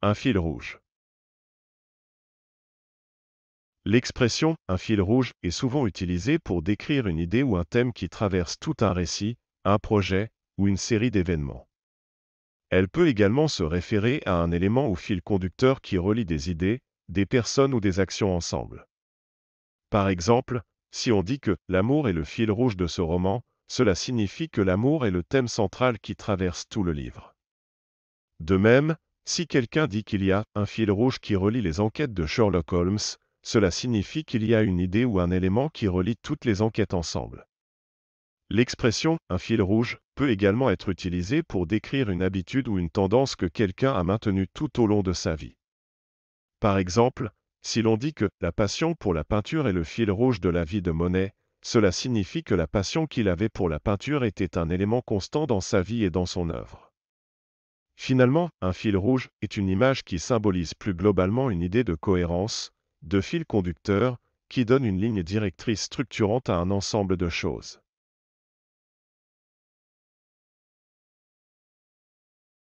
un fil rouge. L'expression un fil rouge est souvent utilisée pour décrire une idée ou un thème qui traverse tout un récit, un projet ou une série d'événements. Elle peut également se référer à un élément ou fil conducteur qui relie des idées, des personnes ou des actions ensemble. Par exemple, si on dit que l'amour est le fil rouge de ce roman, cela signifie que l'amour est le thème central qui traverse tout le livre. De même, si quelqu'un dit qu'il y a un fil rouge qui relie les enquêtes de Sherlock Holmes, cela signifie qu'il y a une idée ou un élément qui relie toutes les enquêtes ensemble. L'expression un fil rouge peut également être utilisée pour décrire une habitude ou une tendance que quelqu'un a maintenue tout au long de sa vie. Par exemple, si l'on dit que la passion pour la peinture est le fil rouge de la vie de Monet, cela signifie que la passion qu'il avait pour la peinture était un élément constant dans sa vie et dans son œuvre. Finalement, un fil rouge est une image qui symbolise plus globalement une idée de cohérence, de fil conducteur, qui donne une ligne directrice structurante à un ensemble de choses.